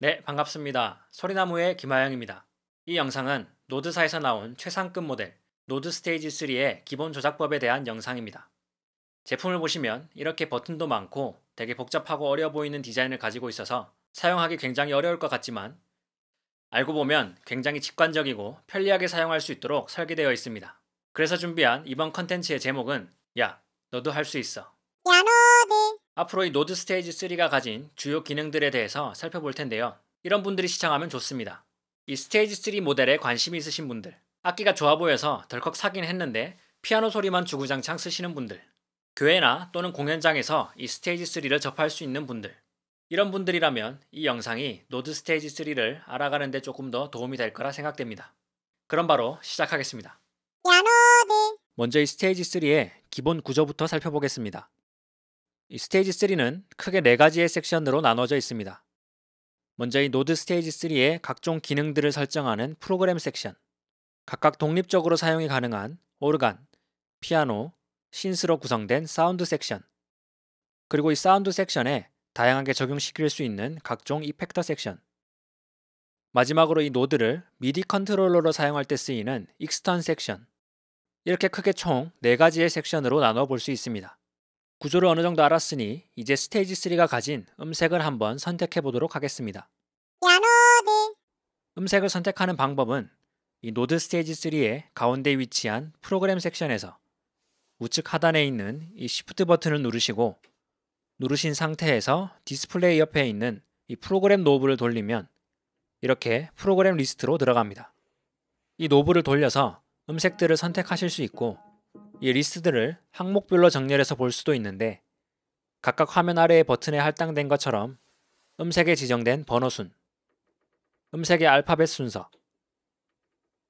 네, 반갑습니다. 소리나무의 김하영입니다. 이 영상은 노드사에서 나온 최상급 모델 노드 스테이지 3의 기본 조작법에 대한 영상입니다. 제품을 보시면 이렇게 버튼도 많고 되게 복잡하고 어려 보이는 디자인을 가지고 있어서 사용하기 굉장히 어려울 것 같지만 알고 보면 굉장히 직관적이고 편리하게 사용할 수 있도록 설계되어 있습니다. 그래서 준비한 이번 컨텐츠의 제목은 야, 너도 할 수 있어. 야노드 앞으로 이 노드 스테이지 3가 가진 주요 기능들에 대해서 살펴볼 텐데요. 이런 분들이 시청하면 좋습니다. 이 스테이지 3 모델에 관심이 있으신 분들, 악기가 좋아 보여서 덜컥 사긴 했는데 피아노 소리만 주구장창 쓰시는 분들, 교회나 또는 공연장에서 이 스테이지 3를 접할 수 있는 분들, 이런 분들이라면 이 영상이 노드 스테이지 3를 알아가는 데 조금 더 도움이 될 거라 생각됩니다. 그럼 바로 시작하겠습니다. 먼저 이 스테이지 3의 기본 구조부터 살펴보겠습니다. 이 스테이지 3는 크게 네 가지의 섹션으로 나눠져 있습니다. 먼저 이 노드 스테이지 3의 각종 기능들을 설정하는 프로그램 섹션, 각각 독립적으로 사용이 가능한 오르간, 피아노, 신스로 구성된 사운드 섹션, 그리고 이 사운드 섹션에 다양하게 적용시킬 수 있는 각종 이펙터 섹션, 마지막으로 이 노드를 미디 컨트롤러로 사용할 때 쓰이는 익스턴 섹션, 이렇게 크게 총 4가지의 섹션으로 나눠 볼 수 있습니다. 구조를 어느 정도 알았으니 이제 스테이지 3가 가진 음색을 한번 선택해 보도록 하겠습니다. 야노드. 음색을 선택하는 방법은 이 노드 스테이지 3의 가운데 위치한 프로그램 섹션에서 우측 하단에 있는 이 시프트 버튼을 누르시고 누르신 상태에서 디스플레이 옆에 있는 이 프로그램 노브를 돌리면 이렇게 프로그램 리스트로 들어갑니다. 이 노브를 돌려서 음색들을 선택하실 수 있고 이 리스트들을 항목별로 정렬해서 볼 수도 있는데 각각 화면 아래의 버튼에 할당된 것처럼 음색에 지정된 번호순, 음색의 알파벳 순서,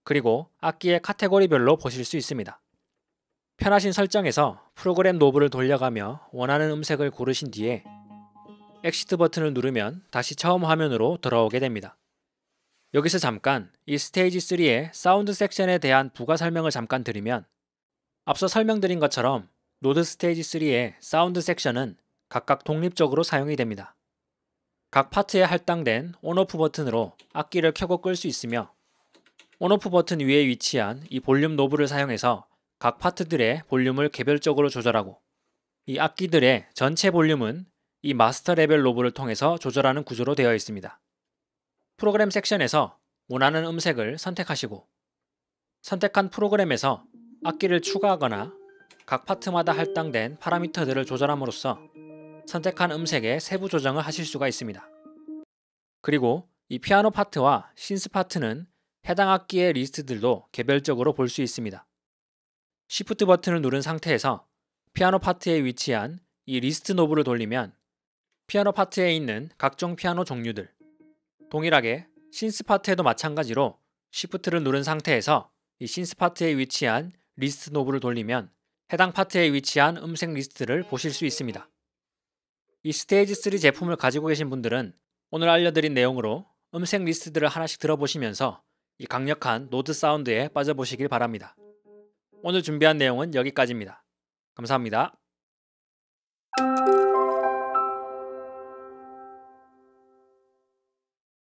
그리고 악기의 카테고리별로 보실 수 있습니다. 편하신 설정에서 프로그램 노브를 돌려가며 원하는 음색을 고르신 뒤에 엑시트 버튼을 누르면 다시 처음 화면으로 돌아오게 됩니다. 여기서 잠깐 이 스테이지 3의 사운드 섹션에 대한 부가 설명을 잠깐 드리면 앞서 설명드린 것처럼 노드 스테이지 3의 사운드 섹션은 각각 독립적으로 사용이 됩니다. 각 파트에 할당된 온오프 버튼으로 악기를 켜고 끌 수 있으며 온오프 버튼 위에 위치한 이 볼륨 노브를 사용해서 각 파트들의 볼륨을 개별적으로 조절하고 이 악기들의 전체 볼륨은 이 마스터 레벨 노브를 통해서 조절하는 구조로 되어 있습니다. 프로그램 섹션에서 원하는 음색을 선택하시고 선택한 프로그램에서 악기를 추가하거나 각 파트마다 할당된 파라미터들을 조절함으로써 선택한 음색의 세부 조정을 하실 수가 있습니다. 그리고 이 피아노 파트와 신스 파트는 해당 악기의 리스트들도 개별적으로 볼 수 있습니다. Shift 버튼을 누른 상태에서 피아노 파트에 위치한 이 리스트 노브를 돌리면 피아노 파트에 있는 각종 피아노 종류들 동일하게 신스 파트에도 마찬가지로 Shift를 누른 상태에서 이 신스 파트에 위치한 리스트 노브를 돌리면 해당 파트에 위치한 음색 리스트를 보실 수 있습니다. 이 스테이지 3 제품을 가지고 계신 분들은 오늘 알려드린 내용으로 음색 리스트들을 하나씩 들어보시면서 이 강력한 노드 사운드에 빠져보시길 바랍니다. 오늘 준비한 내용은 여기까지입니다. 감사합니다.